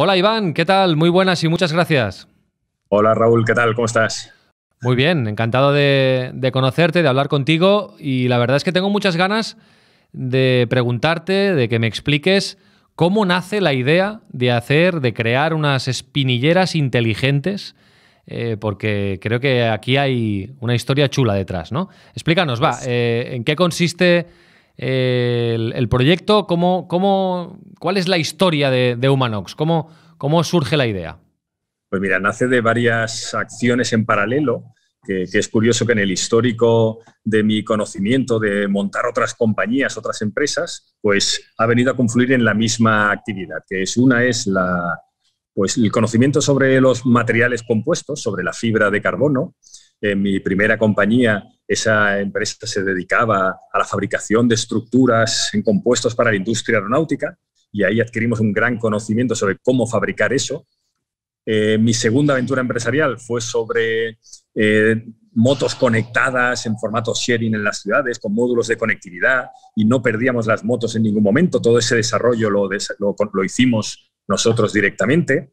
Hola Iván, ¿qué tal? Muy buenas y muchas gracias. Hola Raúl, ¿qué tal? ¿Cómo estás? Muy bien, encantado de, conocerte, de hablar contigo y la verdad es que tengo muchas ganas de preguntarte, de que me expliques cómo nace la idea de hacer, de crear unas espinilleras inteligentes, eh, porque creo que aquí hay una historia chula detrás, ¿no? Explícanos, va, eh, ¿en qué consiste el, proyecto? ¿Cómo, cómo, cuál es la historia de, Humanox? ¿Cómo, surge la idea? Pues mira, nace de varias acciones en paralelo. Que, es curioso que en el histórico de mi conocimiento de montar otras compañías, otras empresas, pues ha venido a confluir en la misma actividad, que es una es la, pues, el conocimiento sobre los materiales compuestos, sobre la fibra de carbono, en eh, mi primera compañía, esa empresa se dedicaba a la fabricación de estructuras en compuestos para la industria aeronáutica y ahí adquirimos un gran conocimiento sobre cómo fabricar eso. Eh, mi segunda aventura empresarial fue sobre eh, motos conectadas en formato sharing en las ciudades, con módulos de conectividad, y no perdíamos las motos en ningún momento. Todo ese desarrollo lo, lo hicimos nosotros directamente.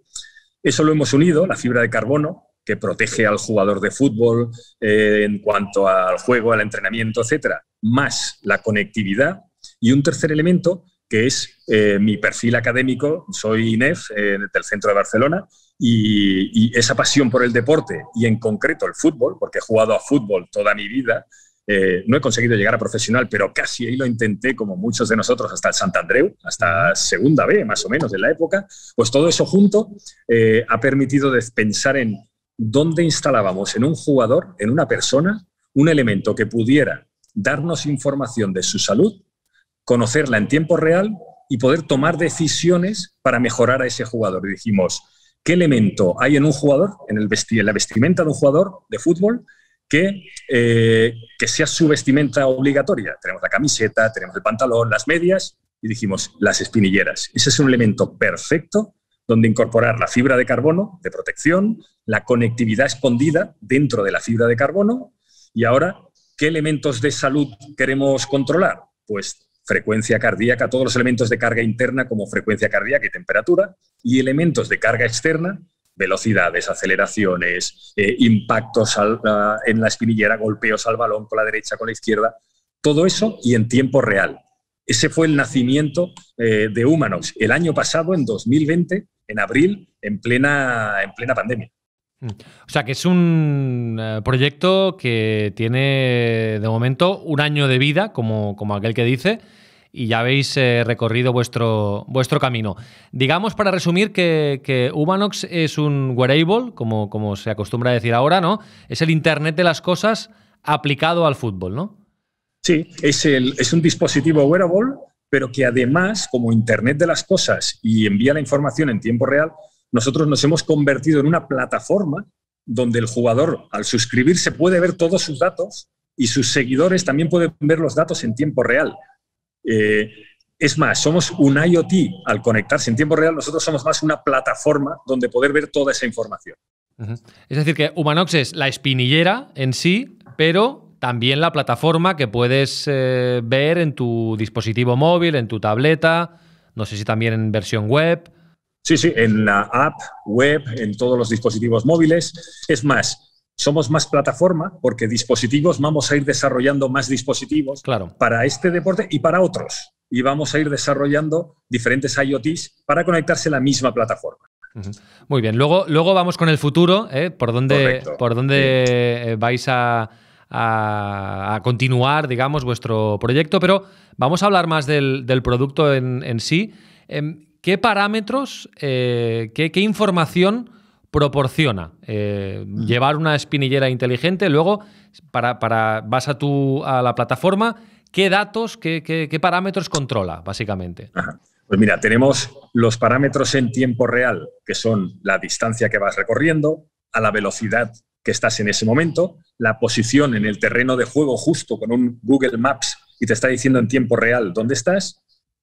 Eso lo hemos unido, la fibra de carbono, que protege al jugador de fútbol eh, en cuanto al juego, al entrenamiento, etcétera, más la conectividad. Y un tercer elemento que es eh, mi perfil académico. Soy INEF eh, del centro de Barcelona y, esa pasión por el deporte y en concreto el fútbol, porque he jugado a fútbol toda mi vida. no he conseguido llegar a profesional, pero casi ahí lo intenté, como muchos de nosotros, hasta el Andreu, hasta segunda B, más o menos, en la época. Pues todo eso junto ha permitido pensar en dónde instalábamos en un jugador, en una persona, un elemento que pudiera darnos información de su salud, conocerla en tiempo real y poder tomar decisiones para mejorar a ese jugador. dijimos, ¿qué elemento hay en un jugador, en, la vestimenta de un jugador de fútbol, que, eh, que sea su vestimenta obligatoria? Tenemos la camiseta, tenemos el pantalón, las medias y dijimos, las espinilleras. Ese es un elemento perfecto donde incorporar la fibra de carbono de protección, la conectividad escondida dentro de la fibra de carbono y ahora, ¿qué elementos de salud queremos controlar? Pues frecuencia cardíaca, todos los elementos de carga interna como frecuencia cardíaca y temperatura y elementos de carga externa, velocidades, aceleraciones, eh, impactos en la espinillera, golpeos al balón con la derecha, con la izquierda, todo eso y en tiempo real. Ese fue el nacimiento eh, de Humanox el año pasado, en 2020, en abril, en plena, pandemia. Mm. O sea que es un eh, proyecto que tiene de momento un año de vida, como, aquel que dice, y ya habéis eh, recorrido vuestro, vuestro camino. Digamos, para resumir, que, Humanox es un wearable, como, como se acostumbra a decir ahora, ¿no? Es el Internet de las cosas aplicado al fútbol, ¿no? Sí, es, el, es un dispositivo wearable, pero que además, como Internet de las Cosas y envía la información en tiempo real, nosotros nos hemos convertido en una plataforma donde el jugador, al suscribirse, puede ver todos sus datos y sus seguidores también pueden ver los datos en tiempo real. Eh, es más, somos un IoT al conectarse en tiempo real, nosotros somos más una plataforma donde poder ver toda esa información. Es decir, que Humanox es la espinillera en sí, pero también la plataforma que puedes eh, ver en tu dispositivo móvil, en tu tableta, no sé si también en versión web. Sí, sí, en la app, web, en todos los dispositivos móviles. Es más, somos más plataforma porque dispositivos vamos a ir desarrollando más dispositivos claro. para este deporte y para otros. Y vamos a ir desarrollando diferentes IoTs para conectarse a la misma plataforma. Muy bien, luego, luego vamos con el futuro, ¿eh? por dónde, por dónde eh, vais a, a, continuar, digamos, vuestro proyecto, pero vamos a hablar más del, producto en, sí. Em, ¿Qué parámetros, eh, qué, información proporciona eh, mm. llevar una espinillera inteligente? Luego, para, vas a, tu, a la plataforma, ¿qué datos, qué, parámetros controla, básicamente? Pues mira, tenemos los parámetros en tiempo real, que son la distancia que vas recorriendo, a la velocidad que estás en ese momento, la posición en el terreno de juego justo con un Google Maps y te está diciendo en tiempo real dónde estás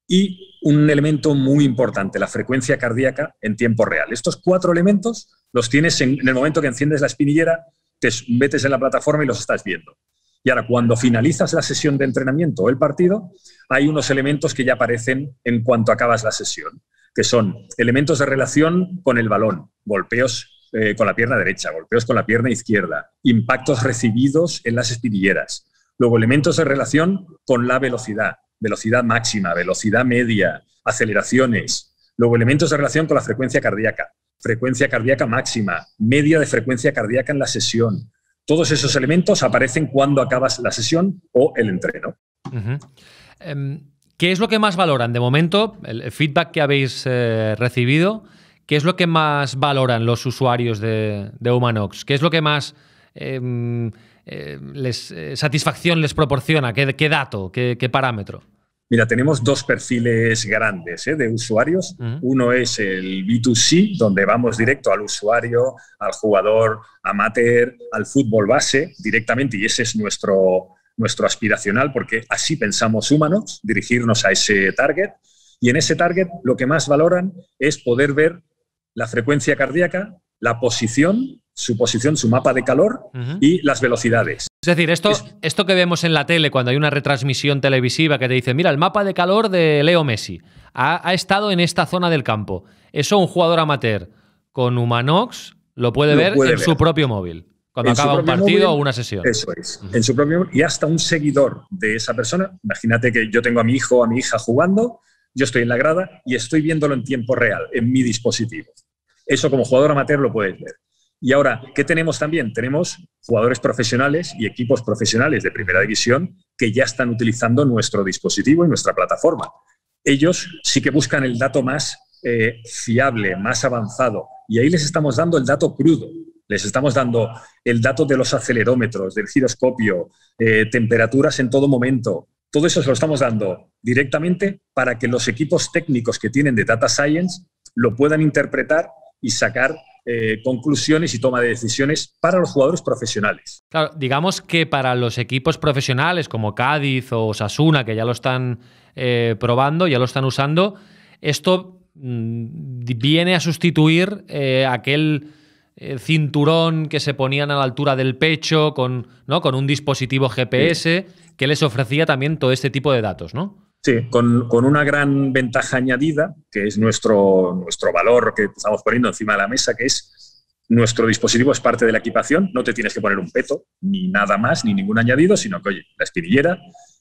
y un elemento muy importante, la frecuencia cardíaca en tiempo real. Estos cuatro elementos los tienes en, el momento que enciendes la espinillera, te metes en la plataforma y los estás viendo. Y ahora, cuando finalizas la sesión de entrenamiento o el partido, hay unos elementos que ya aparecen en cuanto acabas la sesión, que son elementos de relación con el balón, golpeos eh, con la pierna derecha, golpeos con la pierna izquierda, impactos recibidos en las espinilleras. Luego, elementos de relación con la velocidad, velocidad máxima, velocidad media, aceleraciones. Luego, elementos de relación con la frecuencia cardíaca, frecuencia cardíaca máxima, media de frecuencia cardíaca en la sesión. Todos esos elementos aparecen cuando acabas la sesión o el entreno. Em, ¿Qué es lo que más valoran de momento? El feedback que habéis eh, recibido. ¿Qué es lo que más valoran los usuarios de, Humanox? ¿Qué es lo que más em, eh, eh, satisfacción les proporciona? ¿Qué, dato? Qué, parámetro? Mira, tenemos dos perfiles grandes eh, de usuarios. Uno es el B2C, donde vamos directo al usuario, al jugador amateur, al fútbol base directamente, y ese es nuestro, nuestro aspiracional, porque así pensamos humanos, dirigirnos a ese target. Y en ese target lo que más valoran es poder ver la frecuencia cardíaca, la posición, su posición, su mapa de calor y las velocidades. Es decir, esto, esto que vemos en la tele cuando hay una retransmisión televisiva que te dice, mira, el mapa de calor de Leo Messi ha, estado en esta zona del campo. Eso un jugador amateur con Humanox lo puede ver en su propio móvil. Cuando acaba un partido o una sesión. Eso es. En su propio y hasta un seguidor de esa persona. Imagínate que yo tengo a mi hijo o a mi hija jugando, yo estoy en la grada y estoy viéndolo en tiempo real, en mi dispositivo. Eso como jugador amateur lo puedes ver. Y ahora, ¿qué tenemos también? Tenemos jugadores profesionales y equipos profesionales de primera división que ya están utilizando nuestro dispositivo y nuestra plataforma. Ellos sí que buscan el dato más eh, fiable, más avanzado. Y ahí les estamos dando el dato crudo. Les estamos dando el dato de los acelerómetros, del giroscopio, eh, temperaturas en todo momento. Todo eso se lo estamos dando directamente para que los equipos técnicos que tienen de Data Science lo puedan interpretar y sacar eh, conclusiones y toma de decisiones para los jugadores profesionales. digamos que para los equipos profesionales como Cádiz o Sasuna, que ya lo están eh, probando, ya lo están usando, esto mm, viene a sustituir eh, aquel cinturón que se ponían a la altura del pecho con, ¿no? con un dispositivo GPS que les ofrecía también todo este tipo de datos, ¿no? Sí, con, una gran ventaja añadida, que es nuestro, nuestro valor que estamos poniendo encima de la mesa, que es nuestro dispositivo es parte de la equipación, no te tienes que poner un peto, ni nada más, ni ningún añadido, sino que, oye, la espinillera,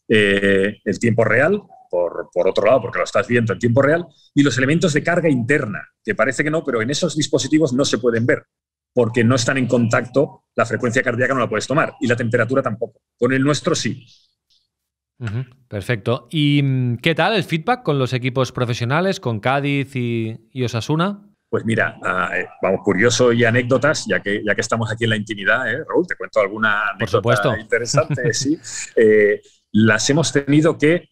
eh, el tiempo real, por, por, otro lado, porque lo estás viendo en tiempo real, y los elementos de carga interna, te parece que no, pero en esos dispositivos no se pueden ver, porque no están en contacto, la frecuencia cardíaca no la puedes tomar, y la temperatura tampoco. Con el nuestro sí. Perfecto. ¿Y mm, qué tal el feedback con los equipos profesionales, con Cádiz y, Osasuna? Pues mira, ah, eh, vamos, curioso y anécdotas, ya que, ya que estamos aquí en la intimidad, ¿eh? Raúl, te cuento alguna anécdota interesante. sí, eh, las hemos tenido que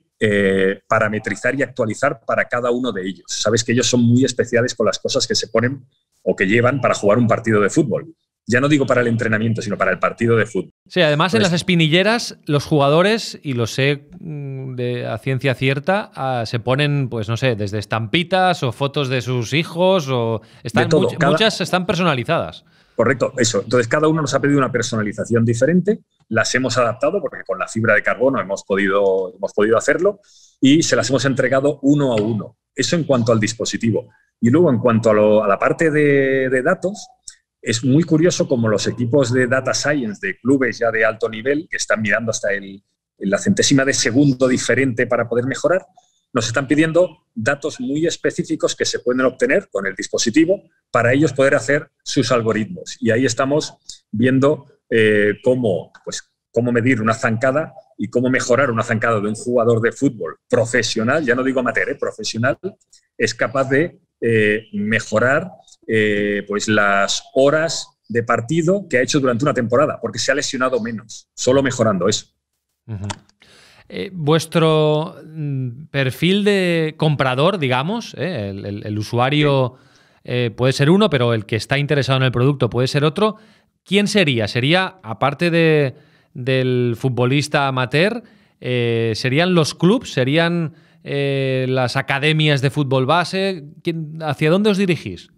parametrizar y actualizar para cada uno de ellos. Sabes que ellos son muy especiales con las cosas que se ponen o que llevan para jugar un partido de fútbol ya no digo para el entrenamiento, sino para el partido de fútbol. Sí, además en las espinilleras los jugadores, y lo sé mm, de, a ciencia cierta, ah, se ponen, pues no sé, desde estampitas o fotos de sus hijos o están muchas están personalizadas. Correcto, eso. Entonces cada uno nos ha pedido una personalización diferente, las hemos adaptado porque con la fibra de carbono hemos podido, hemos podido hacerlo y se las hemos entregado uno a uno. Eso en cuanto al dispositivo. Y luego en cuanto a, la parte de datos, es muy curioso como los equipos de data science de clubes ya de alto nivel, que están mirando hasta el, la centésima de segundo diferente para poder mejorar, nos están pidiendo datos muy específicos que se pueden obtener con el dispositivo para ellos poder hacer sus algoritmos. Y ahí estamos viendo eh, cómo, pues, cómo medir una zancada y cómo mejorar una zancada de un jugador de fútbol profesional, ya no digo amateur, eh, profesional, es capaz de eh, mejorar eh, pues las horas de partido que ha hecho durante una temporada, porque se ha lesionado menos, solo mejorando eso. Eh, vuestro mm, perfil de comprador, digamos, eh, el, usuario puede ser uno, pero el que está interesado en el producto puede ser otro. ¿Quién sería? Sería, aparte del futbolista amateur, serían los clubes, serían las academias de fútbol base. ¿Hacia dónde os dirigís?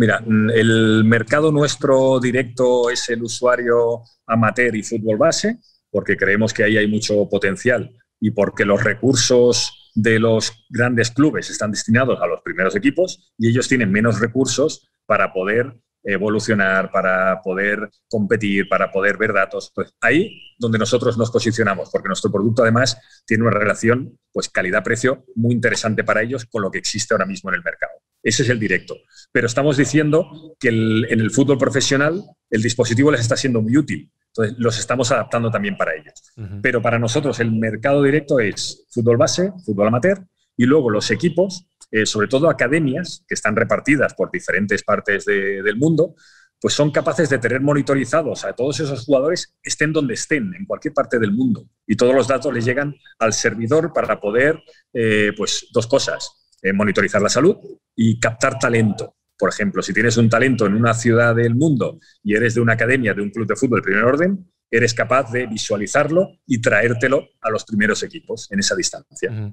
Mira, mm, el mercado nuestro directo es el usuario amateur y fútbol base, porque creemos que ahí hay mucho potencial y porque los recursos de los grandes clubes están destinados a los primeros equipos y ellos tienen menos recursos para poder evolucionar, para poder competir, para poder ver datos. Pues ahí donde nosotros nos posicionamos, porque nuestro producto además tiene una relación pues calidad-precio muy interesante para ellos con lo que existe ahora mismo en el mercado. Ese es el directo. Pero estamos diciendo que en el fútbol profesional el dispositivo les está siendo muy útil. Entonces, los estamos adaptando también para ellos. Pero para nosotros el mercado directo es fútbol base, fútbol amateur y luego los equipos, eh, sobre todo academias que están repartidas por diferentes partes del mundo, pues son capaces de tener monitorizados a todos esos jugadores, estén donde estén, en cualquier parte del mundo. Y todos los datos les llegan al servidor para poder, eh, pues, dos cosas, eh, monitorizar la salud y captar talento. Por ejemplo, si tienes un talento en una ciudad del mundo y eres de una academia, de un club de fútbol de primer orden, eres capaz de visualizarlo y traértelo a los primeros equipos en esa distancia.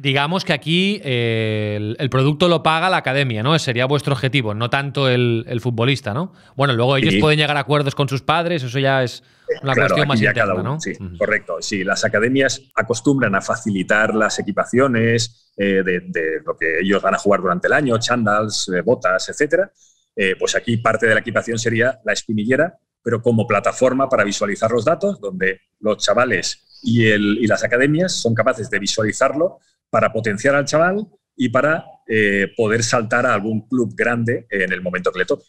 Digamos que aquí eh, el, producto lo paga la academia, ¿no? sería vuestro objetivo, no tanto el, futbolista, ¿no? Bueno, luego ellos pueden llegar a acuerdos con sus padres, eso ya es una cuestión más interna, ¿no? Sí, correcto. Sí, las academias acostumbran a facilitar las equipaciones eh, de, lo que ellos van a jugar durante el año, chandals, eh, botas, etcétera. pues aquí parte de la equipación sería la espinillera, pero como plataforma para visualizar los datos, donde los chavales y las academias son capaces de visualizarlo para potenciar al chaval y para eh, poder saltar a algún club grande en el momento que le toque.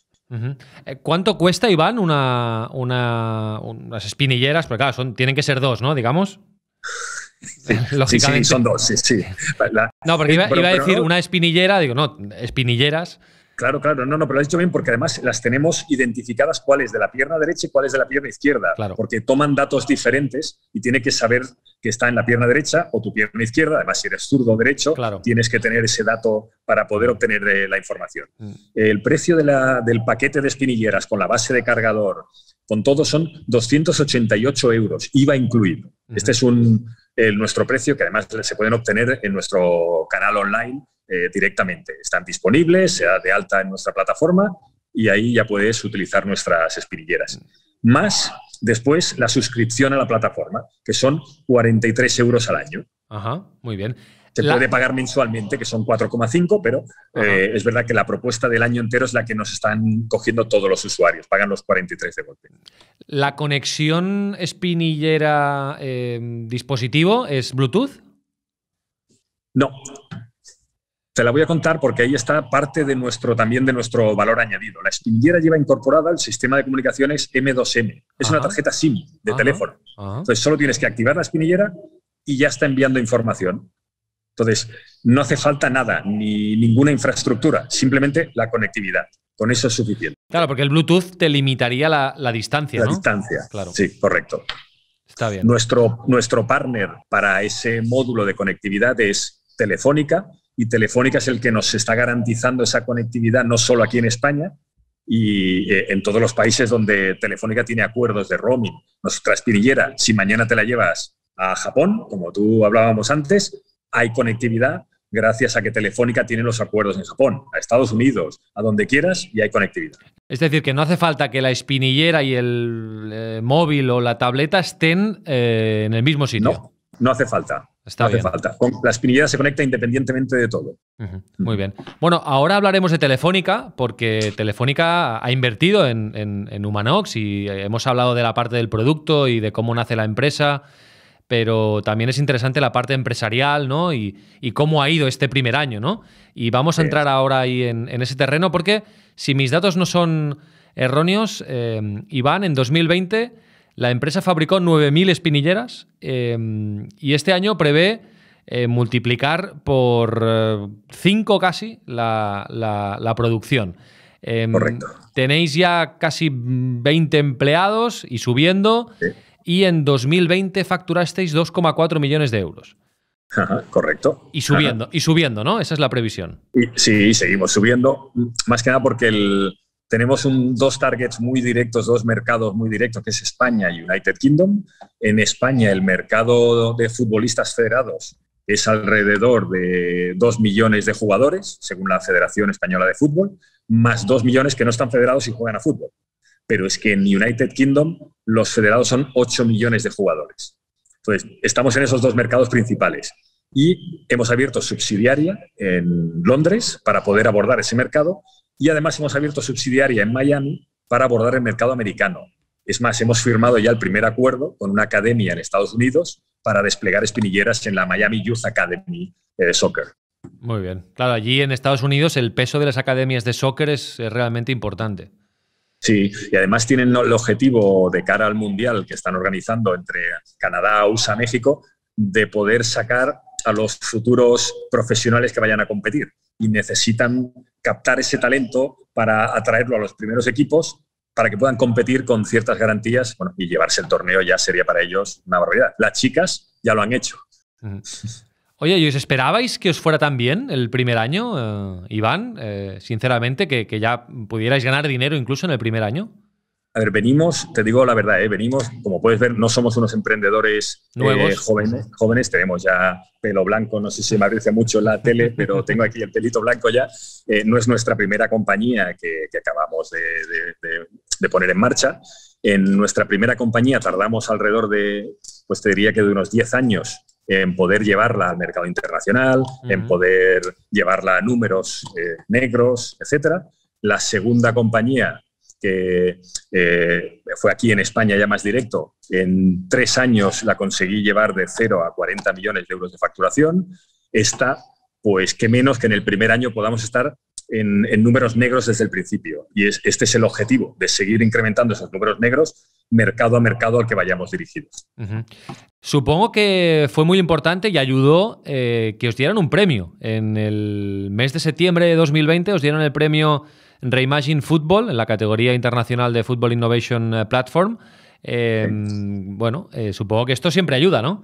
Eh, ¿Cuánto cuesta, Iván, una, una, unas espinilleras? Porque claro, son, tienen que ser dos, ¿no? Digamos. Sí, Sí, son dos, sí, no, iba, pero, iba a decir una espinillera, digo, no, espinilleras Claro, claro, no, no, pero lo has dicho bien porque además las tenemos identificadas cuáles de la pierna derecha y cuáles de la pierna izquierda, claro. porque toman datos diferentes y tiene que saber que está en la pierna derecha o tu pierna izquierda, además si eres zurdo o derecho, tienes que tener ese dato para poder obtener eh, la información. Mm. El precio del paquete de espinilleras con la base de cargador, con todo son 288 euros, IVA incluido. Este es un, nuestro precio, que además se pueden obtener en nuestro canal online eh, directamente. Están disponibles, sea de alta en nuestra plataforma y ahí ya puedes utilizar nuestras espinilleras. Más después la suscripción a la plataforma, que son 43 euros al año. Ajá, muy bien. Se puede pagar mensualmente, que son 4,5, pero eh, es verdad que la propuesta del año entero es la que nos están cogiendo todos los usuarios, pagan los 43 de golpe. ¿La conexión espinillera eh, dispositivo es Bluetooth? No. Te la voy a contar porque ahí está parte de nuestro, también de nuestro valor añadido. La espinillera lleva incorporada el sistema de comunicaciones M2M. Es una tarjeta SIM de teléfono. Entonces solo tienes que activar la espinillera y ya está enviando información. Entonces, no hace falta nada, ni ninguna infraestructura, simplemente la conectividad. Con eso es suficiente. Claro, porque el Bluetooth te limitaría la, distancia. La distancia, claro. Sí, correcto. Está bien. Nuestro, nuestro partner para ese módulo de conectividad es Telefónica y Telefónica es el que nos está garantizando esa conectividad no solo aquí en España, y eh, en todos los países donde Telefónica tiene acuerdos de roaming. Nuestra espinillera, si mañana te la llevas a Japón, como tú hablábamos antes, hay conectividad gracias a que Telefónica tiene los acuerdos en Japón, a Estados Unidos, a donde quieras y hay conectividad. Es decir, que no hace falta que la espinillera y el eh, móvil o la tableta estén eh, en el mismo sitio. No, no hace falta. Está no hace falta. La espinillera se conecta independientemente de todo. Mm. Muy bien. Bueno, ahora hablaremos de Telefónica, porque Telefónica ha invertido en, en Humanox y hemos hablado de la parte del producto y de cómo nace la empresa pero también es interesante la parte empresarial, ¿no? Y, cómo ha ido este primer año, ¿no? Y vamos a entrar ahora ahí en, ese terreno porque si mis datos no son erróneos, eh, Iván, en 2020 la empresa fabricó 9.000 espinilleras eh, y este año prevé eh, multiplicar por 5 casi la, la producción. Em, Correcto. Tenéis ya casi 20 empleados y subiendo. Sí y en 2020 facturasteis 2,4 millones de euros. Ajá, correcto. Y subiendo, y subiendo, ¿no? Esa es la previsión. sí, seguimos subiendo, más que nada porque tenemos un, dos targets muy directos, dos mercados muy directos, que es España y United Kingdom. En España el mercado de futbolistas federados es alrededor de 2 millones de jugadores, según la Federación Española de Fútbol, más 2 millones que no están federados y juegan a fútbol pero es que en United Kingdom los federados son 8 millones de jugadores. Entonces, estamos en esos dos mercados principales y hemos abierto subsidiaria en Londres para poder abordar ese mercado y además hemos abierto subsidiaria en Miami para abordar el mercado americano. Es más, hemos firmado ya el primer acuerdo con una academia en Estados Unidos para desplegar espinilleras en la Miami Youth Academy de Soccer. Muy bien. Claro, allí en Estados Unidos el peso de las academias de soccer es realmente importante. Sí, y además tienen el objetivo de cara al Mundial que están organizando entre Canadá, USA, México, de poder sacar a los futuros profesionales que vayan a competir. Y necesitan captar ese talento para atraerlo a los primeros equipos para que puedan competir con ciertas garantías y llevarse el torneo ya sería para ellos una barbaridad. Las chicas ya lo han hecho. Oye, ¿y os esperabais que os fuera tan bien el primer año, eh, Iván? Eh, sinceramente, que, ya pudierais ganar dinero incluso en el primer año. A ver, venimos, te digo la verdad, eh, venimos, como puedes ver, no somos unos emprendedores nuevos, jóvenes, jóvenes, tenemos ya pelo blanco, no sé si me aparece mucho la tele, pero tengo aquí el pelito blanco ya. no es nuestra primera compañía que, acabamos de poner en marcha. En nuestra primera compañía tardamos alrededor de, pues te diría que de unos 10 años en poder llevarla al mercado internacional, en poder llevarla a números eh, negros, etc. La segunda compañía que eh, fue aquí en España ya más directo, en tres años la conseguí llevar de 0 a 40 millones de euros de facturación. Esta, pues qué menos que en el primer año podamos estar en, números negros desde el principio. Y este es el objetivo, de seguir incrementando esos números negros mercado a mercado al que vayamos dirigidos. Supongo que fue muy importante y ayudó eh, que os dieran un premio. En el mes de septiembre de 2020 os dieron el premio Reimagine Football en la categoría internacional de Football Innovation eh, Platform. Em, bueno, eh, supongo que esto siempre ayuda, ¿no?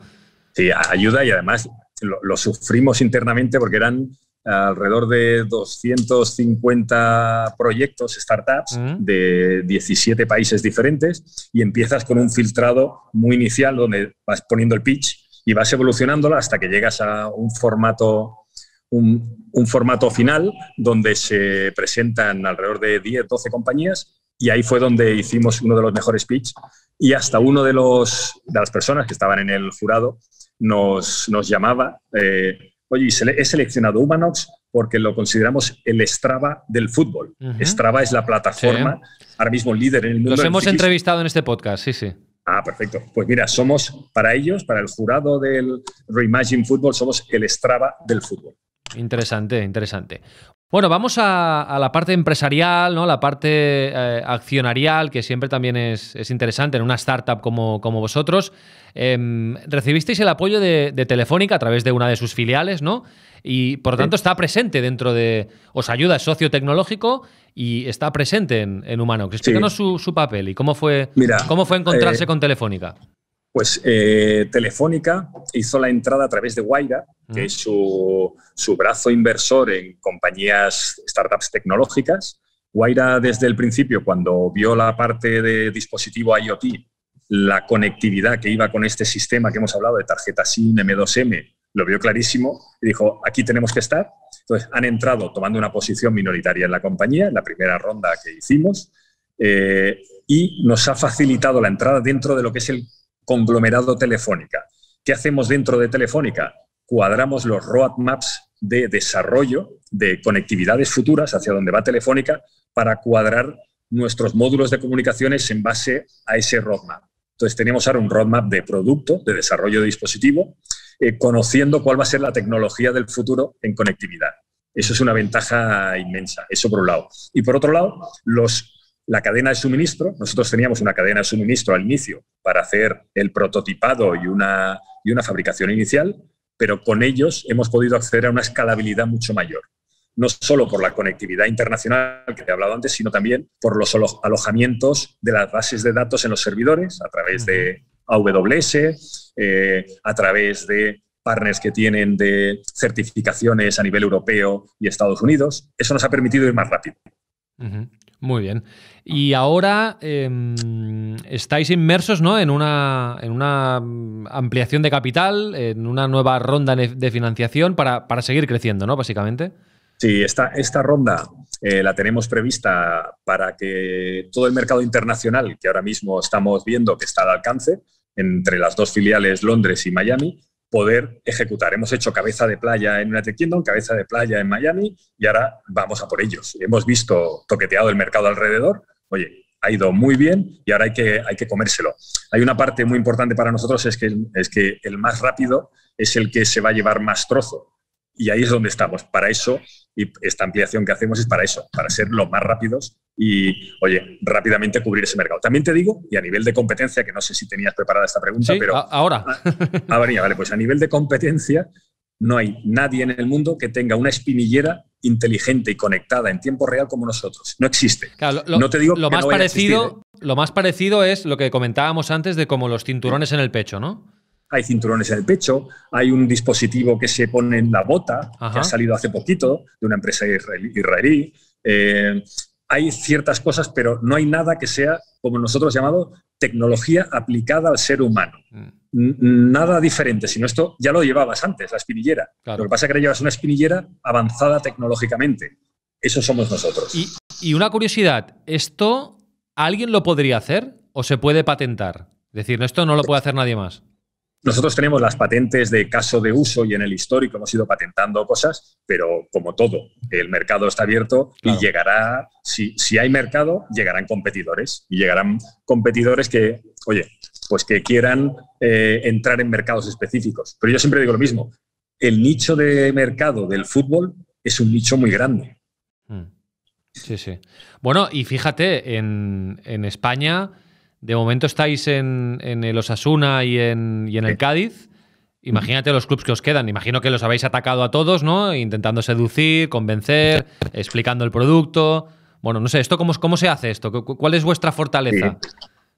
Sí, ayuda y además lo sufrimos internamente porque eran alrededor de 250 proyectos, startups, mm. de 17 países diferentes y empiezas con un filtrado muy inicial donde vas poniendo el pitch y vas evolucionándolo hasta que llegas a un formato, un, formato final donde se presentan alrededor de 10, 12 compañías y ahí fue donde hicimos uno de los mejores pitch y hasta uno de, los, de las personas que estaban en el jurado nos, nos llamaba. Eh, Oye, he seleccionado Humanox porque lo consideramos el Strava del fútbol. Strava es la plataforma, ahora mismo líder en el mundo. Los hemos entrevistado en este podcast, sí, sí. Ah, perfecto. Pues mira, somos para ellos, para el jurado del Reimagine Football, somos el Strava del fútbol. Interesante, interesante. Bueno, vamos a, la parte empresarial, ¿no? La parte eh, accionarial, que siempre también es, interesante en una startup como, como vosotros. Em, recibisteis el apoyo de, Telefónica a través de una de sus filiales, ¿no? Y por lo tanto está presente dentro de. Os ayuda, es socio tecnológico y está presente en, en Humano. Explícanos su, papel y cómo fue, cómo fue encontrarse eh, con Telefónica. Pues eh, Telefónica hizo la entrada a través de Guaira, que mm. es su, brazo inversor en compañías, startups tecnológicas. Guaira desde el principio, cuando vio la parte de dispositivo IoT, la conectividad que iba con este sistema que hemos hablado de tarjeta SIM, M2M, lo vio clarísimo y dijo, aquí tenemos que estar. Entonces, han entrado tomando una posición minoritaria en la compañía, en la primera ronda que hicimos, eh, y nos ha facilitado la entrada dentro de lo que es el conglomerado Telefónica. ¿Qué hacemos dentro de Telefónica? Cuadramos los roadmaps de desarrollo de conectividades futuras hacia donde va Telefónica para cuadrar nuestros módulos de comunicaciones en base a ese roadmap. Entonces tenemos ahora un roadmap de producto, de desarrollo de dispositivo, eh, conociendo cuál va a ser la tecnología del futuro en conectividad. Eso es una ventaja inmensa, eso por un lado. Y por otro lado, los la cadena de suministro. Nosotros teníamos una cadena de suministro al inicio para hacer el prototipado y una, una fabricación inicial, pero con ellos hemos podido acceder a una escalabilidad mucho mayor. No solo por la conectividad internacional que te he hablado antes, sino también por los alojamientos de las bases de datos en los servidores a través de AWS, eh, a través de partners que tienen de certificaciones a nivel europeo y Estados Unidos. Eso nos ha permitido ir más rápido. Muy bien. Y ahora em, estáis inmersos ¿no? en, una, en una mm, ampliación de capital, en una nueva ronda de financiación para, seguir creciendo, ¿no? Básicamente. Sí, esta, esta ronda eh, la tenemos prevista para que todo el mercado internacional, que ahora mismo estamos viendo que está al alcance, entre las dos filiales Londres y Miami, poder ejecutar. Hemos hecho cabeza de playa en United Kingdom, cabeza de playa en Miami y ahora vamos a por ellos. Hemos visto toqueteado el mercado alrededor. Oye, ha ido muy bien y ahora hay que, hay que comérselo. Hay una parte muy importante para nosotros, es que, es que el más rápido es el que se va a llevar más trozo. Y ahí es donde estamos. Para eso y esta ampliación que hacemos es para eso, para ser los más rápidos y, oye, rápidamente cubrir ese mercado. También te digo, y a nivel de competencia, que no sé si tenías preparada esta pregunta, pero... ahora. Ah, ah, vale, pues a nivel de competencia, no hay nadie en el mundo que tenga una espinillera inteligente y conectada en tiempo real como nosotros. No existe. no te digo lo más parecido, ¿eh? Lo más parecido es lo que comentábamos antes de como los cinturones en el pecho, ¿no? hay cinturones en el pecho, hay un dispositivo que se pone en la bota, que ha salido hace poquito, de una empresa israelí. Eh, hay ciertas cosas, pero no hay nada que sea, como nosotros llamado, tecnología aplicada al ser humano. Mm. Nada diferente, sino esto ya lo llevabas antes, la espinillera. Lo que pasa es que ahora llevas una espinillera avanzada tecnológicamente. Eso somos nosotros. Y, una curiosidad, ¿esto alguien lo podría hacer o se puede patentar? Es decir, esto no lo puede hacer nadie más. Nosotros tenemos las patentes de caso de uso y en el histórico hemos ido patentando cosas, pero como todo, el mercado está abierto y llegará, si, hay mercado, llegarán competidores y llegarán competidores que, oye, pues que quieran eh, entrar en mercados específicos. Pero yo siempre digo lo mismo, el nicho de mercado del fútbol es un nicho muy grande. Mm. Sí, sí. Bueno, y fíjate, en, en España... De momento estáis en, el Osasuna y en, y en el Cádiz. Imagínate los clubs que os quedan. Imagino que los habéis atacado a todos, ¿no? Intentando seducir, convencer, explicando el producto. Bueno, no sé, ¿esto cómo, cómo se hace esto? ¿Cuál es vuestra fortaleza?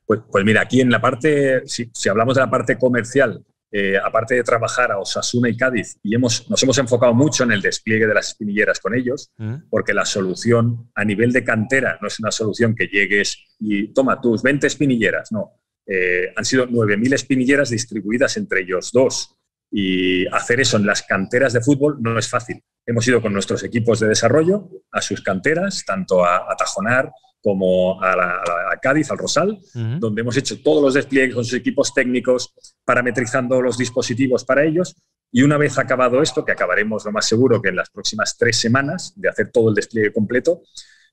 Pues, pues, mira, aquí en la parte, si, si, hablamos de la parte comercial, eh, aparte de trabajar a Osasuna y Cádiz, y hemos, nos hemos enfocado mucho en el despliegue de las espinilleras con ellos, mm. porque la solución a nivel de cantera no es una solución que llegues y toma tus 20 espinilleras, no. Eh, han sido 9.000 espinilleras distribuidas entre ellos dos. Y hacer eso en las canteras de fútbol no es fácil. Hemos ido con nuestros equipos de desarrollo a sus canteras, tanto a, a Tajonar como a, la, Cádiz, al Rosal, donde hemos hecho todos los despliegues con sus equipos técnicos, parametrizando los dispositivos para ellos. Y una vez acabado esto, que acabaremos lo más seguro que en las próximas tres semanas de hacer todo el despliegue completo,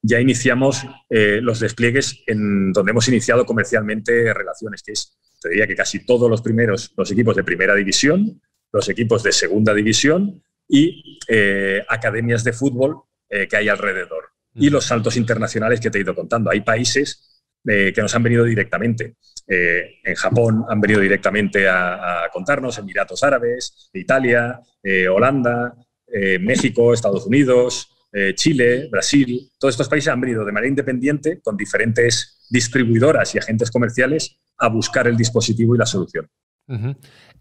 ya iniciamos eh, los despliegues en donde hemos iniciado comercialmente relaciones, que es, te diría que casi todos los primeros, los equipos de primera división, los equipos de segunda división y eh, academias de fútbol eh, que hay alrededor y los saltos internacionales que te he ido contando. Hay países eh, que nos han venido directamente. Eh, en Japón han venido directamente a, contarnos, Emiratos Árabes, Italia, eh, Holanda, México, Estados Unidos, Chile, Brasil. Todos estos países han venido de manera independiente con diferentes distribuidoras y agentes comerciales a buscar el dispositivo y la solución.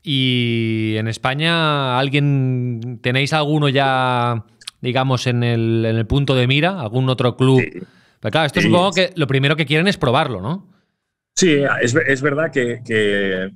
¿Y en España alguien tenéis alguno ya digamos, en el, punto de mira? ¿Algún otro club? Pero claro, esto supongo que lo primero que quieren es probarlo, ¿no? Sí, es, verdad que,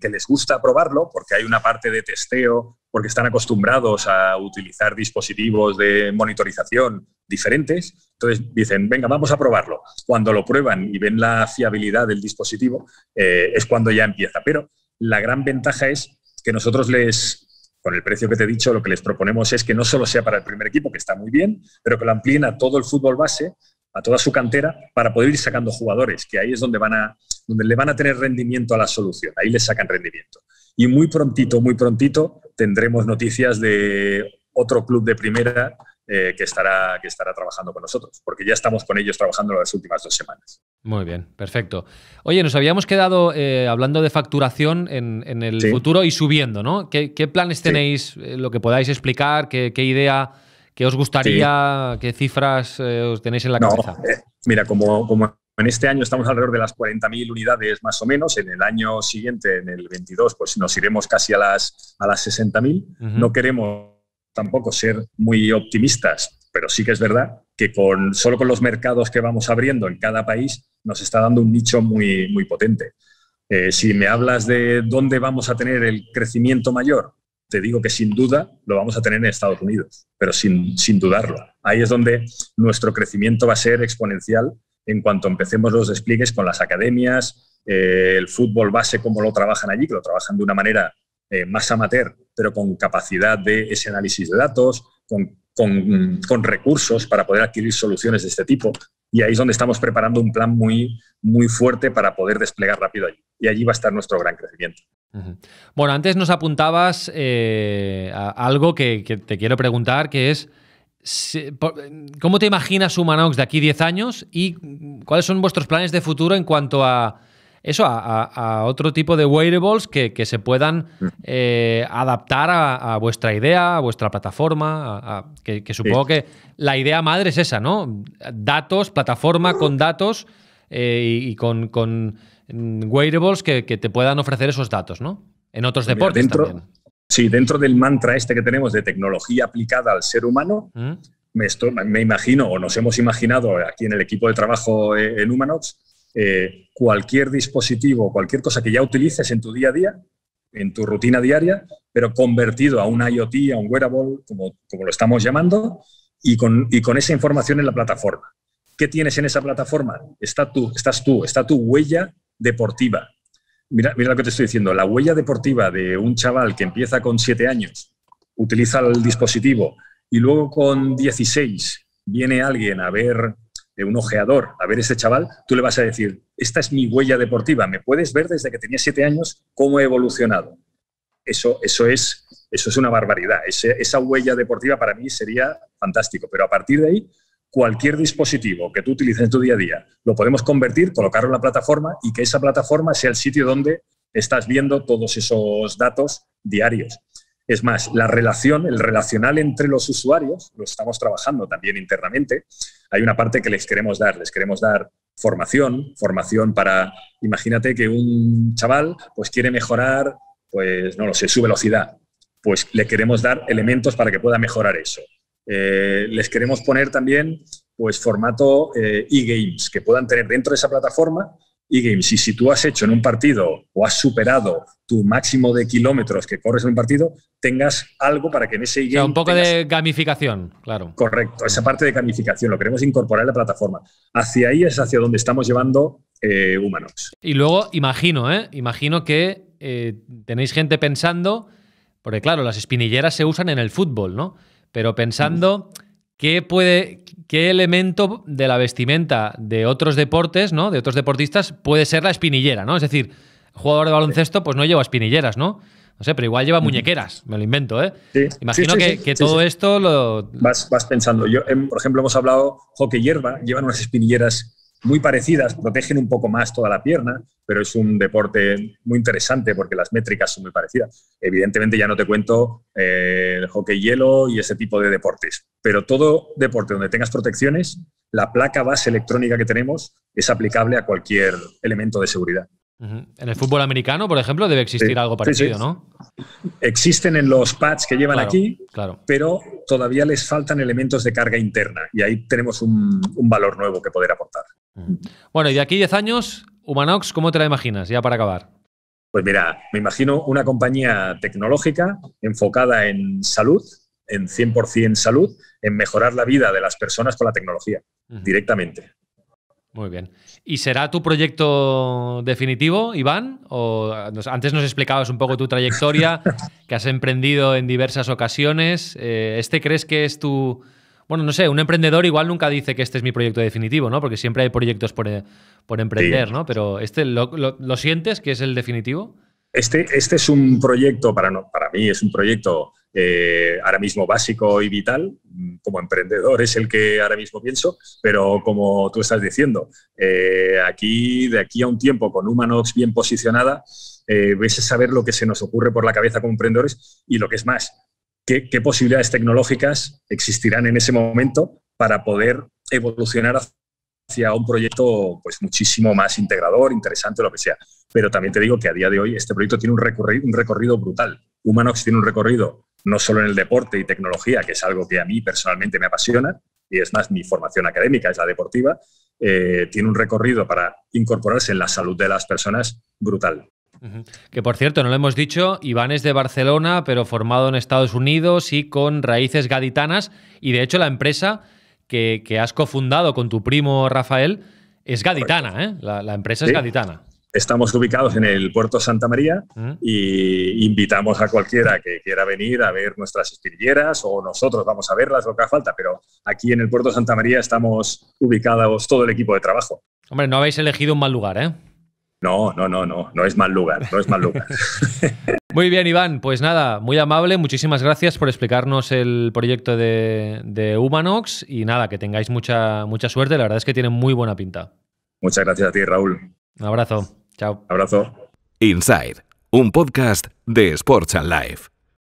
les gusta probarlo porque hay una parte de testeo, porque están acostumbrados a utilizar dispositivos de monitorización diferentes. Entonces dicen, venga, vamos a probarlo. Cuando lo prueban y ven la fiabilidad del dispositivo, eh, es cuando ya empieza. Pero la gran ventaja es que nosotros les, con el precio que te he dicho, lo que les proponemos es que no solo sea para el primer equipo, que está muy bien, pero que lo amplíen a todo el fútbol base, a toda su cantera, para poder ir sacando jugadores, que ahí es donde, van a, donde le van a tener rendimiento a la solución, ahí le sacan rendimiento. Y muy prontito, muy prontito, tendremos noticias de otro club de primera eh, que, estará, que estará trabajando con nosotros, porque ya estamos con ellos trabajando las últimas dos semanas. Muy bien, perfecto. Oye, nos habíamos quedado eh, hablando de facturación en, en el futuro y subiendo, ¿no? ¿Qué, planes tenéis, eh, lo que podáis explicar, qué, idea, qué os gustaría, qué cifras os tenéis en la cabeza? mira, como, como en este año estamos alrededor de las 40.000 unidades más o menos. En el año siguiente, en el 22, pues nos iremos casi a las, a las 60.000. No queremos tampoco ser muy optimistas, pero sí que es verdad que con, solo con los mercados que vamos abriendo en cada país nos está dando un nicho muy, muy potente. Eh, si me hablas de dónde vamos a tener el crecimiento mayor, te digo que sin duda lo vamos a tener en Estados Unidos, pero sin, dudarlo. Ahí es donde nuestro crecimiento va a ser exponencial en cuanto empecemos los despliegues con las academias, eh, el fútbol base, cómo lo trabajan allí, que lo trabajan de una manera eh, más amateur, pero con capacidad de ese análisis de datos, con, recursos para poder adquirir soluciones de este tipo. Y ahí es donde estamos preparando un plan muy, muy fuerte para poder desplegar rápido allí. Y allí va a estar nuestro gran crecimiento. Bueno, antes nos apuntabas eh, a algo que, que, te quiero preguntar, que es, ¿cómo te imaginas Humanox de aquí 10 años y cuáles son vuestros planes de futuro en cuanto a eso, a, otro tipo de wearables que, se puedan mm. eh, adaptar a, vuestra idea, a vuestra plataforma, que, supongo que la idea madre es esa, ¿no? Datos, plataforma con datos eh, y, con, mm, wearables que, te puedan ofrecer esos datos, ¿no? En otros deportes Sí, dentro del mantra este que tenemos de tecnología aplicada al ser humano, mm. me, me imagino o nos hemos imaginado aquí en el equipo de trabajo eh, en Humanox, eh, cualquier dispositivo, cualquier cosa que ya utilices en tu día a día, en tu rutina diaria, pero convertido a un IoT, a un wearable, como, lo estamos llamando, y con, con, esa información en la plataforma. ¿Qué tienes en esa plataforma? Está tú, estás tú, está tu huella deportiva. Mira, mira lo que te estoy diciendo, la huella deportiva de un chaval que empieza con 7 años, utiliza el dispositivo y luego con 16 viene alguien a ver de un ojeador a ver ese chaval, tú le vas a decir, esta es mi huella deportiva, me puedes ver desde que tenía siete años cómo he evolucionado. Eso, eso, es, eso es una barbaridad. esa huella deportiva para mí sería fantástico, pero a partir de ahí, cualquier dispositivo que tú utilices en tu día a día, lo podemos convertir, colocarlo en la plataforma y que esa plataforma sea el sitio donde estás viendo todos esos datos diarios. Es más, la relación, el relacional entre los usuarios, lo estamos trabajando también internamente. Hay una parte que les queremos dar, les queremos dar formación, formación para, imagínate que un chaval pues quiere mejorar, pues no lo sé, su velocidad. Pues le queremos dar elementos para que pueda mejorar eso. Eh, les queremos poner también pues formato eh, e-games que puedan tener dentro de esa plataforma e-games. Y si tú has hecho en un partido o has superado tu máximo de kilómetros que corres en un partido, tengas algo para que en ese game un poco de gamificación, claro. Correcto, esa parte de gamificación lo queremos incorporar en la plataforma. Hacia ahí es hacia donde estamos llevando eh, humanos. Y luego, imagino, ¿eh? imagino que eh, tenéis gente pensando, porque claro, las espinilleras se usan en el fútbol, ¿no? Pero pensando. ¿Qué, puede, ¿Qué elemento de la vestimenta de otros deportes, ¿no? De otros deportistas, puede ser la espinillera, ¿no? Es decir, jugador de baloncesto, pues no lleva espinilleras, ¿no? No sé, pero igual lleva muñequeras, me lo invento, ¿eh? Sí, Imagino que, todo esto lo. Vas, pensando. Yo, em, por ejemplo, hemos hablado hockey hierba, llevan unas espinilleras muy parecidas, protegen un poco más toda la pierna, pero es un deporte muy interesante porque las métricas son muy parecidas. Evidentemente ya no te cuento eh, el hockey hielo y ese tipo de deportes, pero todo deporte donde tengas protecciones, la placa base electrónica que tenemos es aplicable a cualquier elemento de seguridad. En el fútbol americano, por ejemplo, debe existir algo parecido, ¿no? Existen en los pads que llevan aquí, claro. pero todavía les faltan elementos de carga interna y ahí tenemos un valor nuevo que poder aportar. Bueno, y de aquí 10 años, Humanox, ¿cómo te la imaginas? Ya para acabar. Pues mira, me imagino una compañía tecnológica enfocada en salud, en 100% salud, en mejorar la vida de las personas con la tecnología, directamente. Muy bien. ¿Y será tu proyecto definitivo, Iván? O antes nos explicabas un poco tu trayectoria, que has emprendido en diversas ocasiones. Eh, ¿Este crees que es tu, bueno, no sé, un emprendedor igual nunca dice que este es mi proyecto definitivo, ¿no? Porque siempre hay proyectos por, eh, emprender, ¿no? Pero este, ¿lo, sientes que es el definitivo? Este, este es un proyecto, para, no, para mí es un proyecto eh, ahora mismo básico y vital, como emprendedor es el que ahora mismo pienso, pero como tú estás diciendo, eh, aquí, de aquí a un tiempo, con Humanox bien posicionada, ves a saber lo que se nos ocurre por la cabeza como emprendedores y lo que es más, qué, posibilidades tecnológicas existirán en ese momento para poder evolucionar hacia un proyecto pues muchísimo más integrador, interesante, lo que sea. Pero también te digo que a día de hoy este proyecto tiene un recorrido, brutal. Humanox tiene un recorrido no solo en el deporte y tecnología, que es algo que a mí personalmente me apasiona, y es más mi formación académica, es la deportiva, eh, tiene un recorrido para incorporarse en la salud de las personas brutal. Que por cierto, no lo hemos dicho, Iván es de Barcelona, pero formado en Estados Unidos y con raíces gaditanas. Y de hecho, la empresa que, has cofundado con tu primo Rafael es gaditana, ¿eh? la, empresa es gaditana. Estamos ubicados en el puerto Santa María y invitamos a cualquiera que quiera venir a ver nuestras espirilleras o nosotros vamos a verlas, lo que haga falta, pero aquí en el puerto Santa María estamos ubicados todo el equipo de trabajo. Hombre, no habéis elegido un mal lugar, ¿eh? No, no, no, no, no es mal lugar, no es mal lugar. Muy bien, Iván, pues nada, muy amable, muchísimas gracias por explicarnos el proyecto de, Humanox y nada, que tengáis mucha, mucha suerte, la verdad es que tiene muy buena pinta. Muchas gracias a ti, Raúl. Un abrazo, chao. Abrazo. Inside, un podcast de Sports and Life.